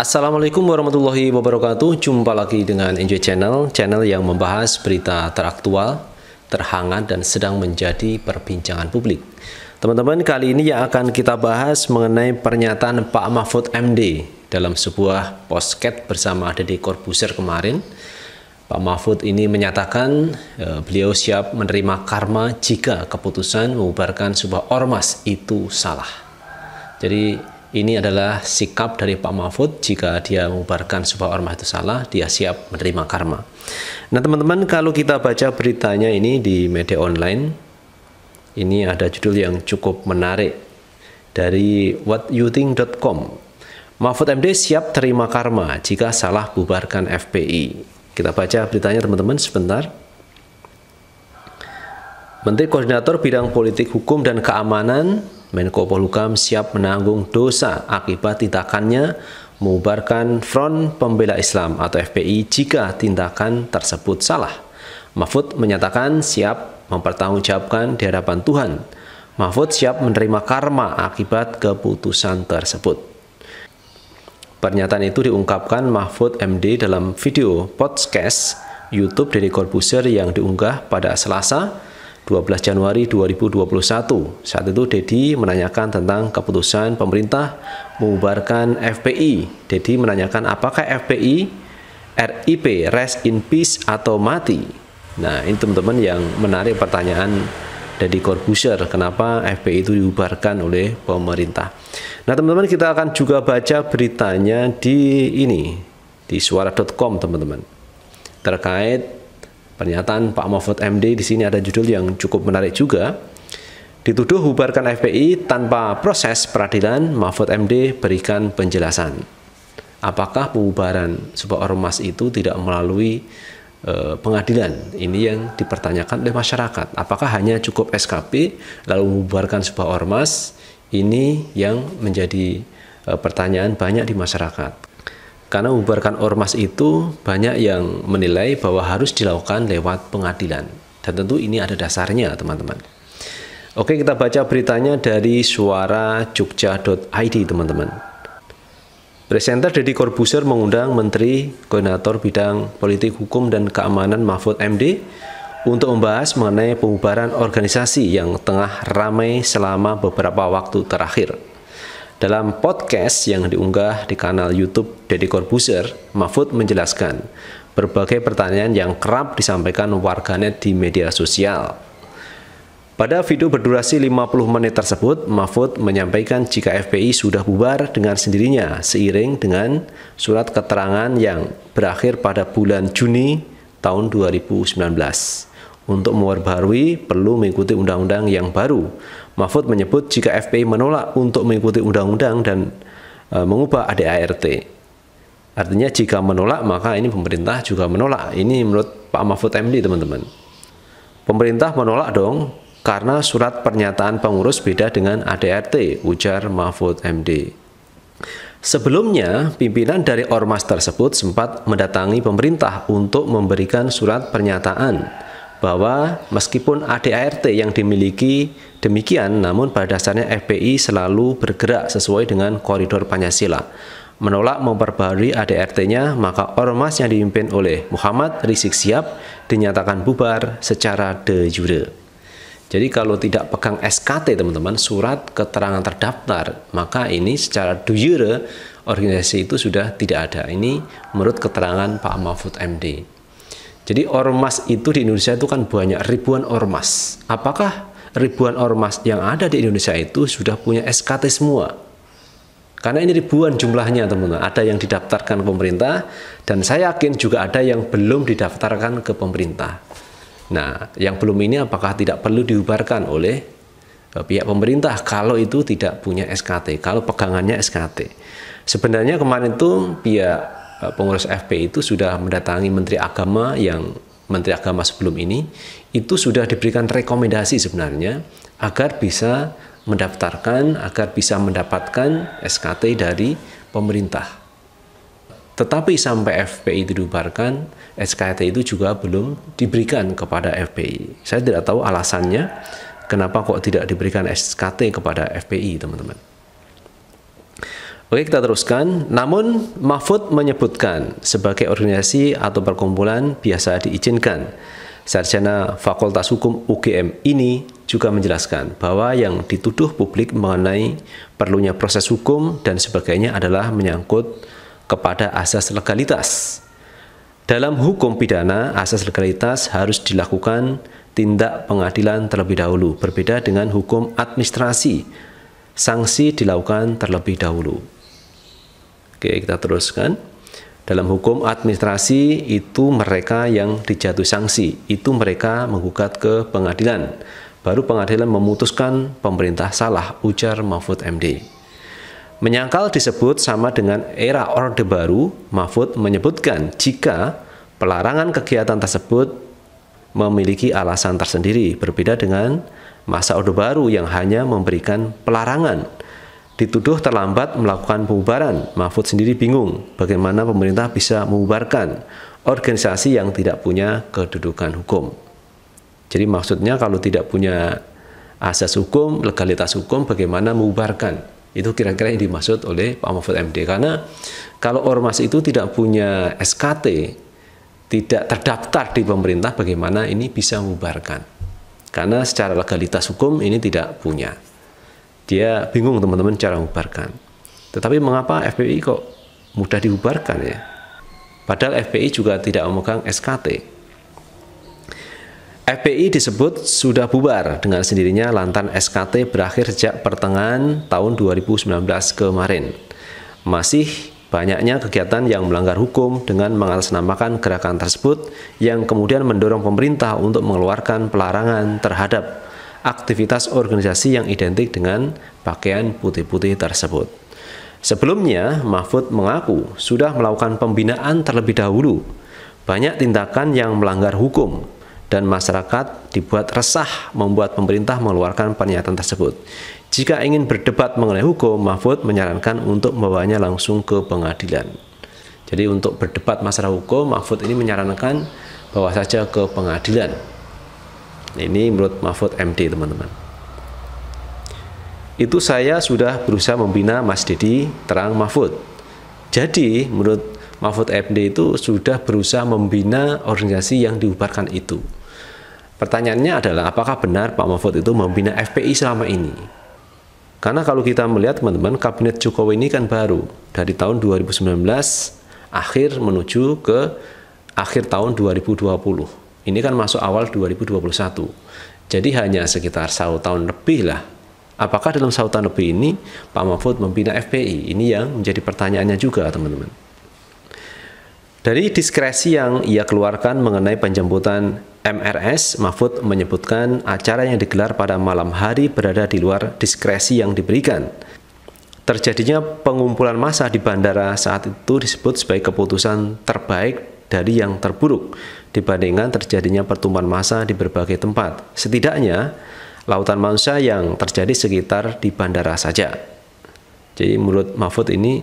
Assalamualaikum warahmatullahi wabarakatuh. Jumpa lagi dengan Enjoy Channel, channel yang membahas berita teraktual, terhangat dan sedang menjadi perbincangan publik. Teman-teman, kali ini yang akan kita bahas mengenai pernyataan Pak Mahfud MD dalam sebuah posket bersama Deddy Corbuzier kemarin Pak Mahfud ini menyatakan e, beliau siap menerima karma jika keputusan membubarkan sebuah ormas itu salah. Jadi ini adalah sikap dari Pak Mahfud jika dia membubarkan sebuah ormas itu salah, dia siap menerima karma. Nah teman-teman kalau kita baca beritanya ini di media online, ini ada judul yang cukup menarik dari whatyouthink.com. Mahfud MD siap terima karma jika salah bubarkan FPI. Kita baca beritanya teman-teman sebentar. Menteri Koordinator Bidang Politik Hukum dan Keamanan Menko Polhukam siap menanggung dosa akibat tindakannya mengubarkan Front Pembela Islam atau FPI jika tindakan tersebut salah. Mahfud menyatakan siap mempertanggungjawabkan di hadapan Tuhan. Mahfud siap menerima karma akibat keputusan tersebut. Pernyataan itu diungkapkan Mahfud MD dalam video podcast YouTube dari Corbusier yang diunggah pada Selasa 12 Januari 2021. Saat itu Dedi menanyakan tentang keputusan pemerintah mengubarkan FPI. Dedi menanyakan apakah FPI RIP Rest in Peace atau mati. Nah, ini teman-teman yang menarik pertanyaan Deddy Corbuzier kenapa FPI itu dibubarkan oleh pemerintah. Nah, teman-teman kita akan juga baca beritanya di ini di suara.com teman-teman. Terkait pernyataan Pak Mahfud MD di sini ada judul yang cukup menarik juga. Dituduh hubarkan FPI tanpa proses peradilan, Mahfud MD berikan penjelasan. Apakah pembubaran sebuah ormas itu tidak melalui Eh, pengadilan. Ini yang dipertanyakan oleh masyarakat. Apakah hanya cukup SKP lalu membubarkan sebuah ormas? Ini yang menjadi eh, pertanyaan banyak di masyarakat. Karena membubarkan ormas itu banyak yang menilai bahwa harus dilakukan lewat pengadilan. Dan tentu ini ada dasarnya, teman-teman. Oke, kita baca beritanya dari suara jogja.id, teman-teman. Presenter Deddy Corbuzier mengundang Menteri Koordinator Bidang Politik Hukum dan Keamanan Mahfud MD untuk membahas mengenai pembubaran organisasi yang tengah ramai selama beberapa waktu terakhir. Dalam podcast yang diunggah di kanal YouTube Deddy Corbuzier, Mahfud menjelaskan berbagai pertanyaan yang kerap disampaikan warganet di media sosial. Pada video berdurasi 50 menit tersebut, Mahfud menyampaikan jika FPI sudah bubar dengan sendirinya seiring dengan surat keterangan yang berakhir pada bulan Juni tahun 2019. Untuk mewarbarui perlu mengikuti undang-undang yang baru. Mahfud menyebut jika FPI menolak untuk mengikuti undang-undang dan e, mengubah ADART. Artinya jika menolak maka ini pemerintah juga menolak. Ini menurut Pak Mahfud MD teman-teman. Pemerintah menolak dong karena surat pernyataan pengurus beda dengan ADRT, ujar Mahfud MD. Sebelumnya, pimpinan dari ormas tersebut sempat mendatangi pemerintah untuk memberikan surat pernyataan bahwa meskipun ADRT yang dimiliki demikian, namun pada dasarnya FPI selalu bergerak sesuai dengan koridor Pancasila. Menolak memperbarui ADRT-nya, maka ormas yang dipimpin oleh Muhammad Rizik siap dinyatakan bubar secara de jure. Jadi kalau tidak pegang SKT teman-teman, surat keterangan terdaftar, maka ini secara duyure organisasi itu sudah tidak ada. Ini menurut keterangan Pak Mahfud MD. Jadi ormas itu di Indonesia itu kan banyak ribuan ormas. Apakah ribuan ormas yang ada di Indonesia itu sudah punya SKT semua? Karena ini ribuan jumlahnya teman-teman. Ada yang didaftarkan pemerintah dan saya yakin juga ada yang belum didaftarkan ke pemerintah. Nah, yang belum ini apakah tidak perlu diubarkan oleh eh, pihak pemerintah kalau itu tidak punya SKT, kalau pegangannya SKT. Sebenarnya kemarin itu pihak eh, pengurus FP itu sudah mendatangi Menteri Agama yang Menteri Agama sebelum ini itu sudah diberikan rekomendasi sebenarnya agar bisa mendaftarkan, agar bisa mendapatkan SKT dari pemerintah. Tetapi sampai FPI itu dibubarkan, SKT itu juga belum diberikan kepada FPI. Saya tidak tahu alasannya kenapa kok tidak diberikan SKT kepada FPI, teman-teman. Oke, kita teruskan. Namun, Mahfud menyebutkan sebagai organisasi atau perkumpulan biasa diizinkan. Sarjana Fakultas Hukum UGM ini juga menjelaskan bahwa yang dituduh publik mengenai perlunya proses hukum dan sebagainya adalah menyangkut kepada asas legalitas. Dalam hukum pidana, asas legalitas harus dilakukan tindak pengadilan terlebih dahulu, berbeda dengan hukum administrasi. Sanksi dilakukan terlebih dahulu. Oke, kita teruskan. Dalam hukum administrasi itu mereka yang dijatuhi sanksi, itu mereka menggugat ke pengadilan. Baru pengadilan memutuskan pemerintah salah, ujar Mahfud MD. Menyangkal disebut sama dengan era Orde Baru, Mahfud menyebutkan jika pelarangan kegiatan tersebut memiliki alasan tersendiri, berbeda dengan masa Orde Baru yang hanya memberikan pelarangan. Dituduh terlambat melakukan pembubaran, Mahfud sendiri bingung bagaimana pemerintah bisa membubarkan organisasi yang tidak punya kedudukan hukum. Jadi maksudnya kalau tidak punya asas hukum, legalitas hukum, bagaimana membubarkan? Itu kira-kira yang dimaksud oleh Pak Mahfud MD. Karena kalau ormas itu tidak punya SKT, tidak terdaftar di pemerintah, bagaimana ini bisa membubarkan? Karena secara legalitas hukum ini tidak punya. Dia bingung teman-teman cara membubarkan. Tetapi mengapa FPI kok mudah dibubarkan ya? Padahal FPI juga tidak memegang SKT. FPI disebut sudah bubar dengan sendirinya lantan SKT berakhir sejak pertengahan tahun 2019 kemarin. Masih banyaknya kegiatan yang melanggar hukum dengan mengatasnamakan gerakan tersebut yang kemudian mendorong pemerintah untuk mengeluarkan pelarangan terhadap aktivitas organisasi yang identik dengan pakaian putih-putih tersebut. Sebelumnya, Mahfud mengaku sudah melakukan pembinaan terlebih dahulu. Banyak tindakan yang melanggar hukum, dan masyarakat dibuat resah membuat pemerintah mengeluarkan pernyataan tersebut. Jika ingin berdebat mengenai hukum, Mahfud menyarankan untuk membawanya langsung ke pengadilan. Jadi untuk berdebat masalah hukum, Mahfud ini menyarankan bawa saja ke pengadilan. Ini menurut Mahfud MD, teman-teman. Itu saya sudah berusaha membina Mas Dedi Terang Mahfud. Jadi, menurut Mahfud MD itu sudah berusaha membina organisasi yang diubarkan itu. Pertanyaannya adalah apakah benar Pak Mahfud itu membina FPI selama ini? Karena kalau kita melihat teman-teman, kabinet Jokowi ini kan baru dari tahun 2019 akhir menuju ke akhir tahun 2020. Ini kan masuk awal 2021. Jadi hanya sekitar satu tahun lebih lah apakah dalam satu tahun lebih ini Pak Mahfud membina FPI? Ini yang menjadi pertanyaannya juga, teman-teman. Dari diskresi yang ia keluarkan mengenai penjemputan MRS, Mahfud menyebutkan acara yang digelar pada malam hari berada di luar diskresi yang diberikan. Terjadinya pengumpulan massa di bandara saat itu disebut sebagai keputusan terbaik dari yang terburuk dibandingkan terjadinya pertumbuhan massa di berbagai tempat. Setidaknya, lautan manusia yang terjadi sekitar di bandara saja. Jadi menurut Mahfud ini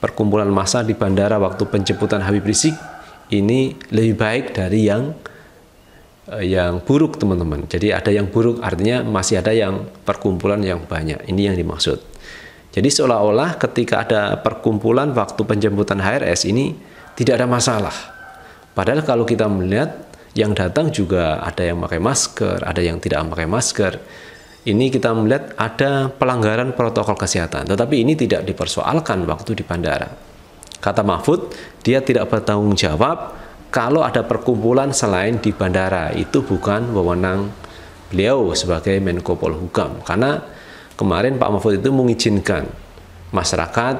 perkumpulan massa di bandara waktu penjemputan Habib Rizik ini lebih baik dari yang Eh, yang buruk teman-teman. Jadi ada yang buruk artinya masih ada yang perkumpulan yang banyak. Ini yang dimaksud. Jadi seolah-olah ketika ada perkumpulan waktu penjemputan HRS ini tidak ada masalah. Padahal kalau kita melihat yang datang juga ada yang pakai masker, ada yang tidak pakai masker. Ini kita melihat ada pelanggaran protokol kesehatan, tetapi ini tidak dipersoalkan waktu di bandara. Kata Mahfud, dia tidak bertanggung jawab kalau ada perkumpulan selain di bandara itu bukan wewenang beliau sebagai Menko Polhukam karena kemarin Pak Mahfud itu mengizinkan masyarakat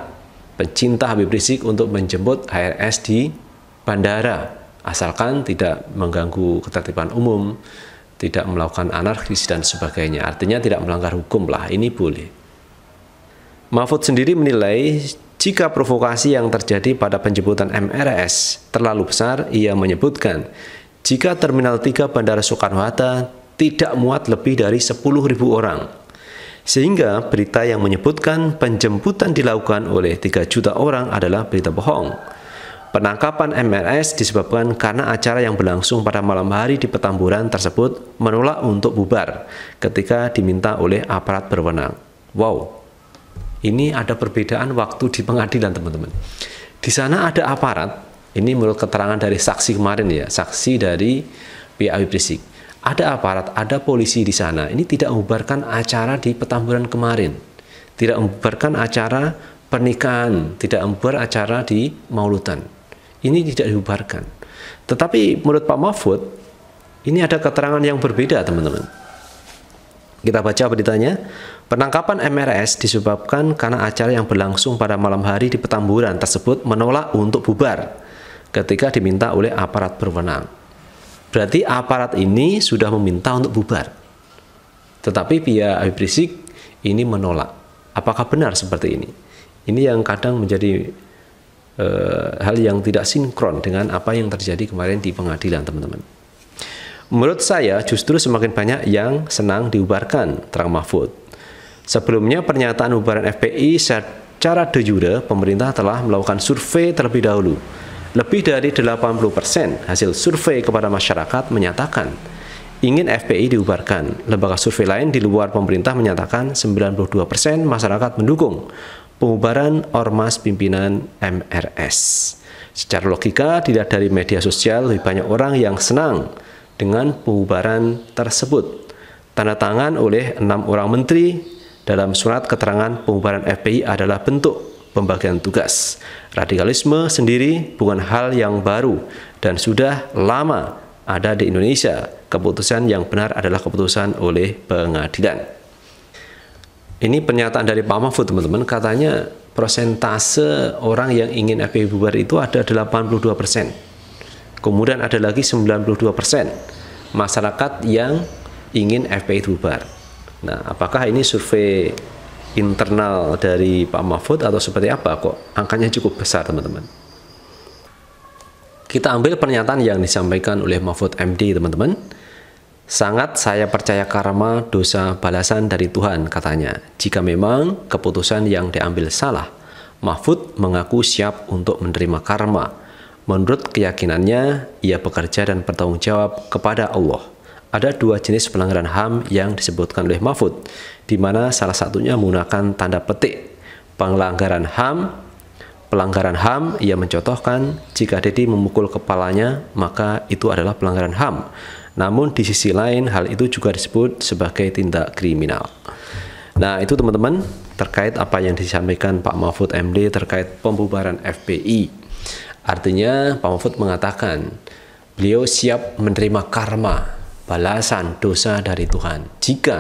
pecinta Habib Rizik untuk menjemput HRS di bandara asalkan tidak mengganggu ketertiban umum tidak melakukan anarkis dan sebagainya artinya tidak melanggar hukum lah ini boleh Mahfud sendiri menilai jika provokasi yang terjadi pada penjemputan MRS terlalu besar, ia menyebutkan, jika Terminal 3 Bandara Soekarno-Hatta tidak muat lebih dari 10.000 orang, sehingga berita yang menyebutkan penjemputan dilakukan oleh 3 juta orang adalah berita bohong. Penangkapan MRS disebabkan karena acara yang berlangsung pada malam hari di Petamburan tersebut menolak untuk bubar ketika diminta oleh aparat berwenang. Wow, ini ada perbedaan waktu di pengadilan, teman-teman. Di sana ada aparat. Ini menurut keterangan dari saksi kemarin ya, saksi dari PAW Rizik Ada aparat, ada polisi di sana. Ini tidak membubarkan acara di Petamburan kemarin. Tidak membubarkan acara pernikahan, tidak membubar acara di Maulutan. Ini tidak dibubarkan. Tetapi menurut Pak Mahfud, ini ada keterangan yang berbeda, teman-teman. Kita baca beritanya. Penangkapan MRS disebabkan karena acara yang berlangsung pada malam hari di Petamburan tersebut menolak untuk bubar ketika diminta oleh aparat berwenang. Berarti aparat ini sudah meminta untuk bubar. Tetapi pihak Habib Rizik ini menolak. Apakah benar seperti ini? Ini yang kadang menjadi e, hal yang tidak sinkron dengan apa yang terjadi kemarin di pengadilan, teman-teman. Menurut saya justru semakin banyak yang senang diubarkan terang Mahfud Sebelumnya pernyataan bubaran FPI secara de jure pemerintah telah melakukan survei terlebih dahulu. Lebih dari 80% hasil survei kepada masyarakat menyatakan ingin FPI diubarkan. Lembaga survei lain di luar pemerintah menyatakan 92% masyarakat mendukung pengubaran ormas pimpinan MRS. Secara logika, tidak dari media sosial lebih banyak orang yang senang dengan pengubaran tersebut. Tanda tangan oleh enam orang menteri dalam surat keterangan pembubaran FPI adalah bentuk pembagian tugas. Radikalisme sendiri bukan hal yang baru dan sudah lama ada di Indonesia. Keputusan yang benar adalah keputusan oleh pengadilan. Ini pernyataan dari Pak Mahfud, teman-teman. Katanya persentase orang yang ingin FPI bubar itu ada 82 persen. Kemudian ada lagi 92 persen masyarakat yang ingin FPI bubar. Nah, apakah ini survei internal dari Pak Mahfud atau seperti apa kok angkanya cukup besar teman-teman? Kita ambil pernyataan yang disampaikan oleh Mahfud MD teman-teman. Sangat saya percaya karma dosa balasan dari Tuhan katanya. Jika memang keputusan yang diambil salah, Mahfud mengaku siap untuk menerima karma. Menurut keyakinannya, ia bekerja dan bertanggung jawab kepada Allah. Ada dua jenis pelanggaran HAM yang disebutkan oleh Mahfud, di mana salah satunya menggunakan tanda petik. Pelanggaran HAM pelanggaran HAM, ia mencontohkan jika Dedi memukul kepalanya, maka itu adalah pelanggaran HAM. Namun di sisi lain hal itu juga disebut sebagai tindak kriminal. Nah, itu teman-teman terkait apa yang disampaikan Pak Mahfud MD terkait pembubaran FPI. Artinya Pak Mahfud mengatakan beliau siap menerima karma balasan dosa dari Tuhan jika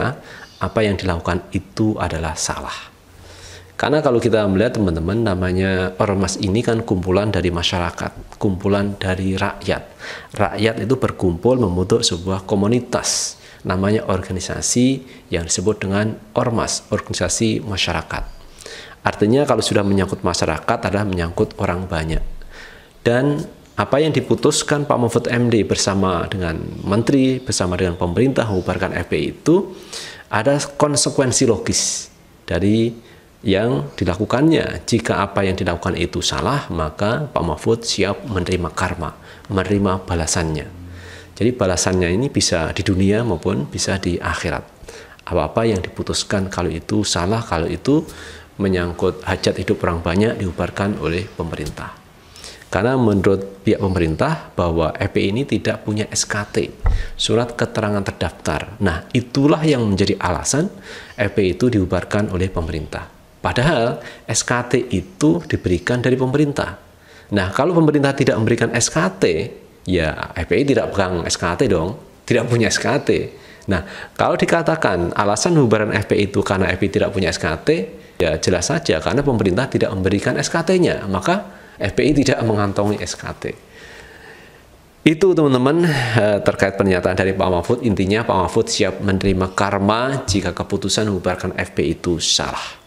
apa yang dilakukan itu adalah salah. Karena kalau kita melihat teman-teman namanya ormas ini kan kumpulan dari masyarakat, kumpulan dari rakyat. Rakyat itu berkumpul membentuk sebuah komunitas namanya organisasi yang disebut dengan ormas, organisasi masyarakat. Artinya kalau sudah menyangkut masyarakat adalah menyangkut orang banyak. Dan apa yang diputuskan Pak Mahfud MD bersama dengan menteri, bersama dengan pemerintah membubarkan FPI itu ada konsekuensi logis dari yang dilakukannya. Jika apa yang dilakukan itu salah, maka Pak Mahfud siap menerima karma, menerima balasannya. Jadi balasannya ini bisa di dunia maupun bisa di akhirat. Apa-apa yang diputuskan kalau itu salah, kalau itu menyangkut hajat hidup orang banyak diubarkan oleh pemerintah. Karena menurut pihak pemerintah bahwa FPI ini tidak punya SKT, surat keterangan terdaftar. Nah, itulah yang menjadi alasan FPI itu dibubarkan oleh pemerintah. Padahal SKT itu diberikan dari pemerintah. Nah, kalau pemerintah tidak memberikan SKT, ya FPI tidak pegang SKT dong, tidak punya SKT. Nah, kalau dikatakan alasan hubaran FPI itu karena FPI tidak punya SKT, ya jelas saja karena pemerintah tidak memberikan SKT-nya. Maka FPI tidak mengantongi SKT. Itu teman-teman eh, terkait pernyataan dari Pak Mahfud, intinya Pak Mahfud siap menerima karma jika keputusan membubarkan FPI itu salah.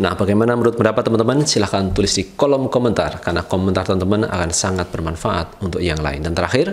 Nah, bagaimana menurut pendapat teman-teman? Silahkan tulis di kolom komentar, karena komentar teman-teman akan sangat bermanfaat untuk yang lain. Dan terakhir,